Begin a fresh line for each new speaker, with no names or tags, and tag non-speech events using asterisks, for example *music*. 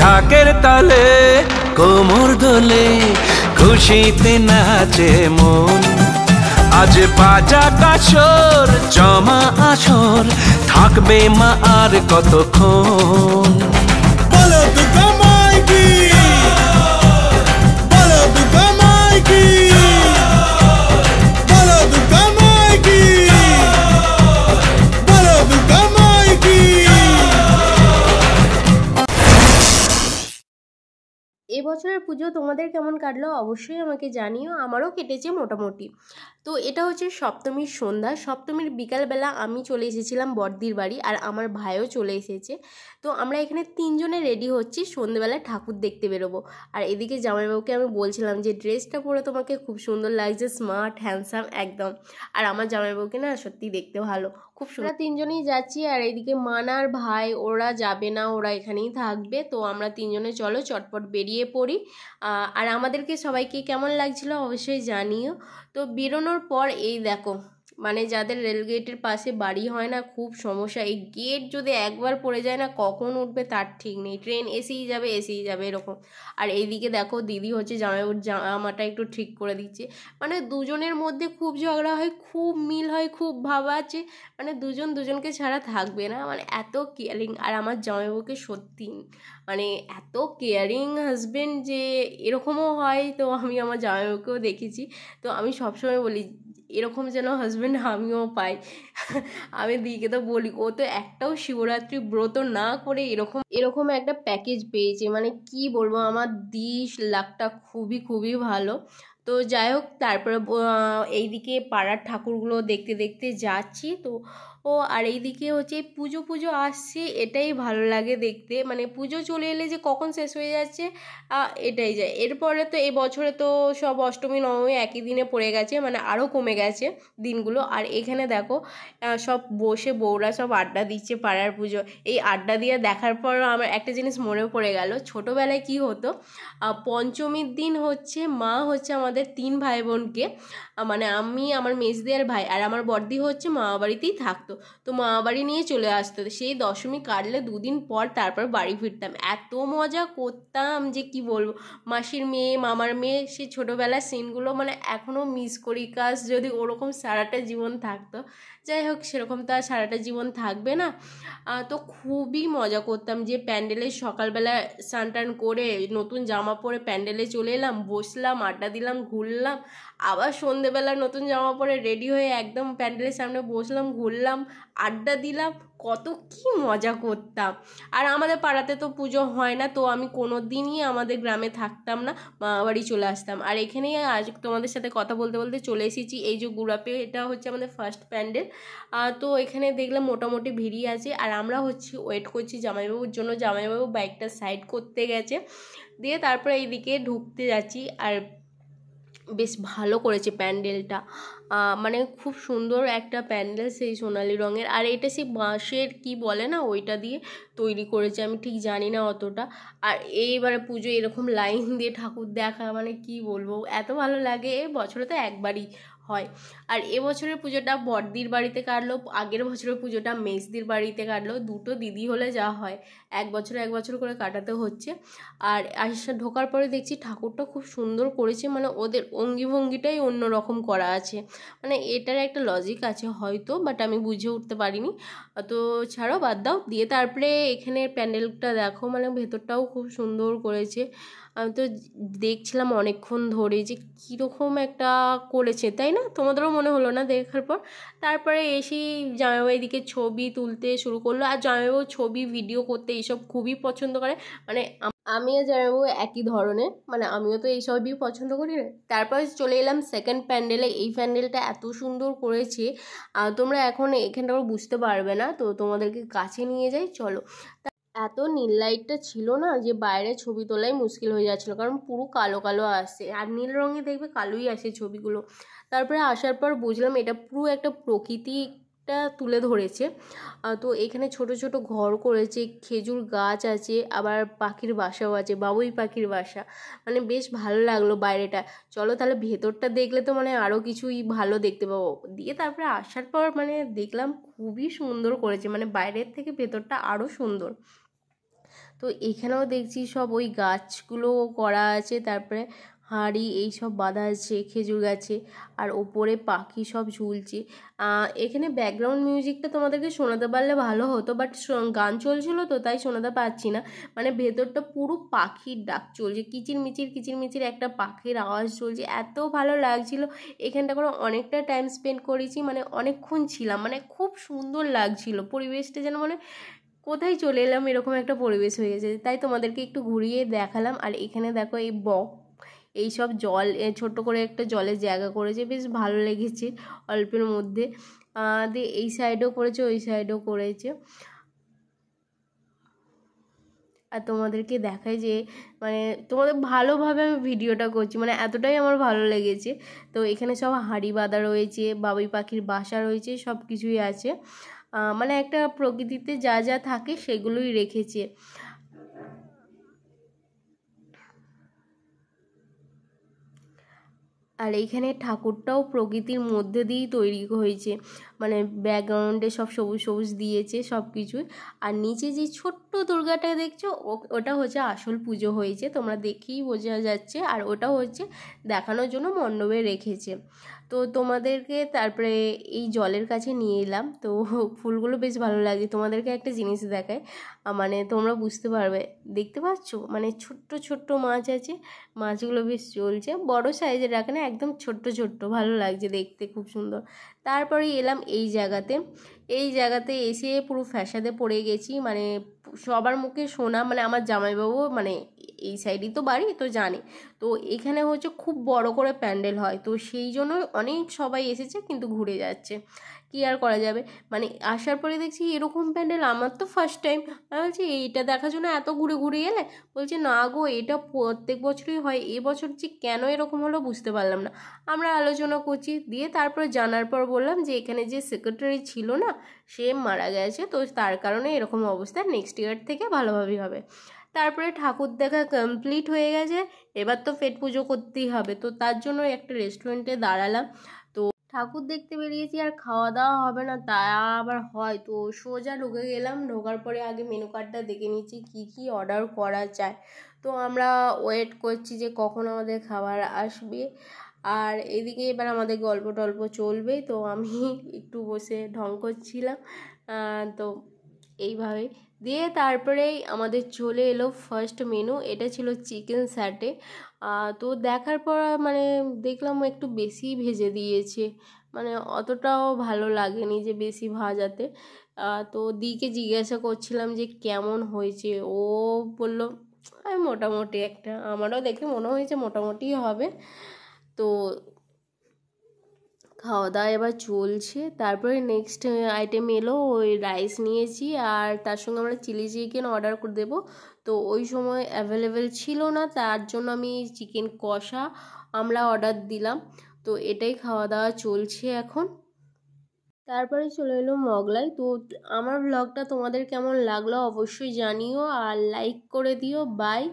ঢাকের তালে কোমর দোলে খুশিতে নাচে মন আজ বাজা কাসর জমা আসর থাকবে মা আর কতক্ষণ বছরের পুজো তোমাদের কেমন কাটলো অবশ্যই আমাকে জানিও আমারও কেটেছে মোটামুটি তো এটা হচ্ছে সপ্তমীর সন্ধ্যা সপ্তমীর বিকালবেলা আমি চলে এসেছিলাম বর্দির বাড়ি আর আমার ভাইও চলে এসেছে তো আমরা এখানে তিনজনে রেডি হচ্ছি সন্ধ্যেবেলায় ঠাকুর দেখতে বেরোবো আর এদিকে জামাইবাবুকে আমি বলছিলাম যে ড্রেসটা পরে তোমাকে খুব সুন্দর লাগছে স্মার্ট হ্যান্ডসাম একদম আর আমার জামাইবাবুকে না সত্যি দেখতে ভালো খুব সুন্দর তিনজনেই যাচ্ছি আর এদিকে মানার ভাই ওরা যাবে না ওরা এখানেই থাকবে তো আমরা তিনজনে চলো চটপট বেরিয়ে করি আর আমাদেরকে সবাইকে কেমন লাগছিলো অবশ্যই জানিও তো বেরোনোর পর এই দেখো মানে যাদের রেল গেটের পাশে বাড়ি হয় না খুব সমস্যা এই গেট যদি একবার পড়ে যায় না কখন উঠবে তার ঠিক নেই ট্রেন এসেই যাবে এসেই যাবে এরকম আর এইদিকে দেখো দিদি হচ্ছে জামাইবাবুর জামাটা একটু ঠিক করে দিচ্ছে মানে দুজনের মধ্যে খুব ঝগড়া হয় খুব মিল হয় খুব ভাবা আছে মানে দুজন দুজনকে ছাড়া থাকবে না মানে এত কেয়ারিং আর আমার জামাই বউকে সত্যি মানে এত কেয়ারিং হাজব্যান্ড যে এরকমও হয় তো আমি আমার জামাই বউকেও দেখেছি তো আমি সবসময় বলি এরকম যেন হাজব্যান্ড আমিও পাই আমি দিদিকে তো বলি ও তো একটাও শিবরাত্রি ব্রত না করে এরকম এরকম একটা প্যাকেজ পেয়েছে মানে কি বলবো আমার দিস লাখটা খুবই খুবই ভালো তো যাই হোক তারপরে এইদিকে পাড়ার ঠাকুরগুলো দেখতে দেখতে যাচ্ছি তো ও আর এইদিকে হচ্ছে পুজো পুজো আসছে এটাই ভালো লাগে দেখতে মানে পুজো চলে এলে যে কখন শেষ হয়ে যাচ্ছে এটাই যায় এরপরে তো এ বছরে তো সব অষ্টমী নবমী একই দিনে পড়ে গেছে মানে আরও কমে গেছে দিনগুলো আর এখানে দেখো সব বসে বউরা সব আড্ডা দিচ্ছে পাড়ার পুজো এই আড্ডা দিয়ে দেখার পর আমার একটা জিনিস মনে পড়ে গেল ছোটোবেলায় কি হতো পঞ্চমীর দিন হচ্ছে মা হচ্ছে আমাদের তিন ভাই বোনকে মানে আমি আমার মেজদি আর ভাই আর আমার বর্দি হচ্ছে মামা বাড়িতেই থাকতো থাকতো তো মামা বাড়ি নিয়ে চলে আসতো সেই দশমী কাটলে দুদিন পর তারপর বাড়ি ফিরতাম এত মজা করতাম যে কি বলবো মাসির মেয়ে মামার মেয়ে সে ছোটোবেলার সিনগুলো মানে এখনও মিস করি কাজ যদি ওরকম সারাটা জীবন থাকতো যাই হোক সেরকম তো আর সারাটা জীবন থাকবে না তো খুবই মজা করতাম যে প্যান্ডেলে সকালবেলা স্নান টান করে নতুন জামা পরে প্যান্ডেলে চলে এলাম বসলাম আড্ডা দিলাম ঘুরলাম আবার সন্ধেবেলা নতুন জামা পরে রেডি হয়ে একদম প্যান্ডেলের সামনে বসলাম ঘুরলাম আড্ডা দিলাম কত কি মজা করতাম আর আমাদের পাড়াতে তো পুজো হয় না তো আমি কোনো দিনই আমাদের গ্রামে থাকতাম না বাড়ি চলে আসতাম আর এখানেই আজ তোমাদের সাথে কথা বলতে বলতে চলে এসেছি এই যে গুড়াপে এটা হচ্ছে আমাদের ফার্স্ট প্যান্ডেল তো এখানে দেখলাম মোটামুটি ভিড়ই আছে আর আমরা হচ্ছি ওয়েট করছি জামাইবাবুর জন্য জামাইবাবু বাইকটা সাইড করতে গেছে দিয়ে তারপরে এইদিকে ঢুকতে যাচ্ছি আর বেশ ভালো করেছে প্যান্ডেলটা মানে খুব সুন্দর একটা প্যান্ডেল সেই সোনালি রঙের আর এটা সেই বাঁশের কি বলে না ওইটা দিয়ে তৈরি করেছে আমি ঠিক জানি না অতটা আর এইবারে পুজো এরকম লাইন দিয়ে ঠাকুর দেখা মানে কি বলবো এত ভালো লাগে বছরে তো একবারই হয় আর এবছরের পুজোটা বড়দির বাড়িতে কাটলো আগের বছরের পুজোটা মেজদির বাড়িতে কাটলো দুটো দিদি হলে যা হয় এক বছর এক বছর করে কাটাতে হচ্ছে আর আশিসা ঢোকার পরে দেখছি ঠাকুরটা খুব সুন্দর করেছে মানে ওদের অঙ্গি ভঙ্গিটাই রকম করা আছে মানে এটার একটা লজিক আছে হয়তো বাট আমি বুঝে উঠতে পারিনি তো ছাড়ো বাদ দাও দিয়ে তারপরে এখানে প্যান্ডেলটা দেখো মানে ভেতরটাও খুব সুন্দর করেছে আমি তো দেখছিলাম অনেকক্ষণ ধরে যে কীরকম একটা করেছে তাই না না তোমাদেরও মনে হলো না দেখার পর তারপরে এসেই জামাইবাবু এদিকে ছবি তুলতে শুরু করলো আর জামাইবাবু ছবি ভিডিও করতে এইসব খুবই পছন্দ করে মানে আমিও জামাইবাবু একই ধরনের মানে আমিও তো এই পছন্দ করি না তারপরে চলে এলাম সেকেন্ড প্যান্ডেলে এই প্যান্ডেলটা এত সুন্দর করেছে তোমরা এখন এখানটা বুঝতে পারবে না তো তোমাদেরকে কাছে নিয়ে যাই চলো এত নীল লাইটটা ছিল না যে বাইরে ছবি তোলাই মুশকিল হয়ে যাচ্ছিলো কারণ পুরো কালো কালো আসে আর নীল রঙে দেখবে কালোই আসে ছবিগুলো তারপরে আসার পর বুঝলাম এটা পুরো একটা প্রকৃতি টা তুলে ধরেছে তো এখানে ছোট ছোট ঘর করেছে খেজুর গাছ আছে আবার পাখির বাসাও আছে বাবুই পাখির বাসা মানে বেশ ভালো লাগলো বাইরেটা চলো তাহলে ভেতরটা দেখলে তো মানে আরও কিছুই ভালো দেখতে পাবো দিয়ে তারপরে আসার পর মানে দেখলাম খুবই সুন্দর করেছে মানে বাইরের থেকে ভেতরটা আরও সুন্দর তো এখানেও দেখছি সব ওই গাছগুলো করা আছে তারপরে হাঁড়ি এই সব বাঁধা আছে খেজুর গাছে আর ওপরে পাখি সব ঝুলছে এখানে ব্যাকগ্রাউন্ড মিউজিকটা তোমাদেরকে শোনাতে পারলে ভালো হতো বাট গান চলছিল তো তাই শোনাতে পারছি না মানে ভেতরটা পুরো পাখির ডাক চলছে কিচির মিচির কিচির মিচির একটা পাখির আওয়াজ চলছে এত ভালো লাগছিল এখানটা করে অনেকটা টাইম স্পেন্ড করেছি মানে অনেকক্ষণ ছিলাম মানে খুব সুন্দর লাগছিল পরিবেশটা যেন মানে কোথায় চলে এলাম এরকম একটা পরিবেশ হয়ে গেছে তাই তোমাদেরকে একটু ঘুরিয়ে দেখালাম আর এখানে দেখো এই বক এই সব জল ছোট করে একটা জলের জায়গা করেছে বেশ ভালো লেগেছে অল্পের মধ্যে দিয়ে এই সাইডও করেছে ওই সাইডও করেছে আর তোমাদেরকে দেখায় যে মানে তোমাদের ভালোভাবে আমি ভিডিওটা করছি মানে এতটাই আমার ভালো লেগেছে তো এখানে সব হাঁড়ি বাঁধা রয়েছে বাবুই পাখির বাসা রয়েছে সব কিছুই আছে মানে একটা প্রকৃতিতে যা যা থাকে সেগুলোই রেখেছে আর এইখানে ঠাকুরটাও প্রকৃতির মধ্যে দিয়েই তৈরি হয়েছে মানে ব্যাকগ্রাউন্ডে সব সবুজ সবুজ দিয়েছে সব কিছুই আর নিচে যে ছোট্ট দুর্গাটা দেখছো ওটা হচ্ছে আসল পুজো হয়েছে তোমরা দেখেই বোঝা যাচ্ছে আর ওটা হচ্ছে দেখানোর জন্য মণ্ডপে রেখেছে তো তোমাদেরকে তারপরে এই জলের কাছে নিয়ে এলাম তো ফুলগুলো বেশ ভালো লাগে তোমাদেরকে একটা জিনিস দেখায় মানে তোমরা বুঝতে পারবে দেখতে পাচ্ছ মানে ছোট্ট ছোট্ট মাছ আছে মাছগুলো বেশ চলছে বড় সাইজের রাখে না একদম ছোট্ট ছোট্ট ভালো লাগছে দেখতে খুব সুন্দর তারপরে এলাম এই জায়গাতে এই জায়গাতে এসে পুরো ফ্যাশাদে পড়ে গেছি মানে সবার মুখে শোনা মানে আমার জামাইবাবু মানে এই সাইডেই তো বাড়ি তো জানে তো এখানে হচ্ছে খুব বড় করে প্যান্ডেল হয় তো সেই জন্য অনেক সবাই এসেছে কিন্তু ঘুরে যাচ্ছে কী আর করা যাবে মানে আসার পরে দেখছি এরকম প্যান্ডেল আমার তো ফার্স্ট টাইম আমি বলছি এইটা দেখার জন্য এত ঘুরে ঘুরে গেলে বলছে না গো এটা প্রত্যেক বছরই হয় এবছর যে কেন এরকম হলো বুঝতে পারলাম না আমরা আলোচনা করছি দিয়ে তারপর জানার পর বললাম যে এখানে যে সেক্রেটারি ছিল না সে মারা গেছে তো তার কারণে এরকম অবস্থা নেক্সট ইয়ার থেকে ভালোভাবেই হবে তারপরে ঠাকুর দেখা কমপ্লিট হয়ে গেছে এবার তো ফেট পুজো করতেই হবে তো তার জন্য একটা রেস্টুরেন্টে দাঁড়ালাম তো ঠাকুর দেখতে বেরিয়েছি আর খাওয়া দাওয়া হবে না তা আবার হয় তো সোজা ঢুকে গেলাম ঢোকার পরে আগে মেনু কার্ডটা দেখে নিচ্ছি কি কি অর্ডার করা যায় তো আমরা ওয়েট করছি যে কখন আমাদের খাবার আসবে আর এদিকে এবার আমাদের গল্প টল্প চলবে তো আমি *laughs* একটু বসে ঢং করছিলাম তো এইভাবে দিয়ে তারপরেই আমাদের চলে এলো ফার্স্ট মেনু এটা ছিল চিকেন স্যাটে তো দেখার পর মানে দেখলাম একটু বেশি ভেজে দিয়েছে মানে অতটাও ভালো লাগেনি যে বেশি ভাজাতে তো দিকে জিজ্ঞাসা করছিলাম যে কেমন হয়েছে ও বলল মোটামুটি একটা আমারও দেখে মনে হয়েছে মোটামুটি হবে তো খাওয়া দাওয়া এবার চলছে তারপরে নেক্সট আইটেম এলো ওই রাইস নিয়েছি আর তার সঙ্গে আমরা চিলি চিকেন অর্ডার করে দেবো তো ওই সময় অ্যাভেলেবেল ছিল না তার জন্য আমি চিকেন কষা আমরা অর্ডার দিলাম তো এটাই খাওয়া দাওয়া চলছে এখন তারপরে চলে এলো মগলাই তো আমার ব্লগটা তোমাদের কেমন লাগলো অবশ্যই জানিও আর লাইক করে দিও বাই